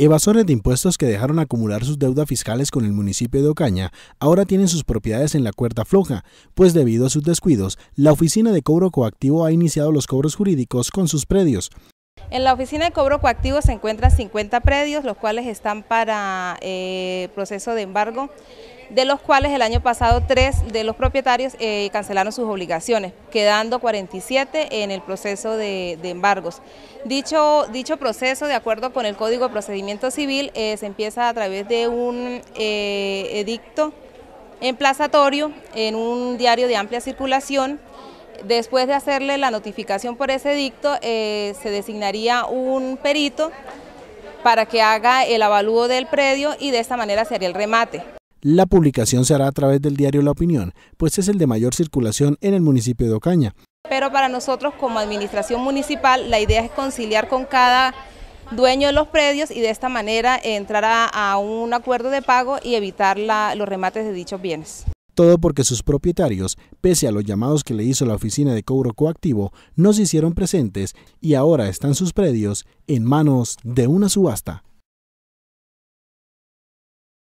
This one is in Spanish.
Evasores de impuestos que dejaron acumular sus deudas fiscales con el municipio de Ocaña ahora tienen sus propiedades en la cuerda floja, pues debido a sus descuidos, la Oficina de Cobro Coactivo ha iniciado los cobros jurídicos con sus predios. En la oficina de cobro coactivo se encuentran 50 predios, los cuales están para eh, proceso de embargo de los cuales el año pasado tres de los propietarios eh, cancelaron sus obligaciones, quedando 47 en el proceso de, embargos. Dicho, dicho proceso, de acuerdo con el Código de Procedimiento Civil, eh, se empieza a través de un eh, edicto emplazatorio en un diario de amplia circulación. Después de hacerle la notificación por ese edicto, se designaría un perito para que haga el avalúo del predio y de esta manera se haría el remate. La publicación se hará a través del diario La Opinión, pues es el de mayor circulación en el municipio de Ocaña. Pero para nosotros como administración municipal la idea es conciliar con cada dueño de los predios y de esta manera entrar a, un acuerdo de pago y evitar los remates de dichos bienes. Todo porque sus propietarios, pese a los llamados que le hizo la oficina de cobro coactivo, no se hicieron presentes y ahora están sus predios en manos de una subasta.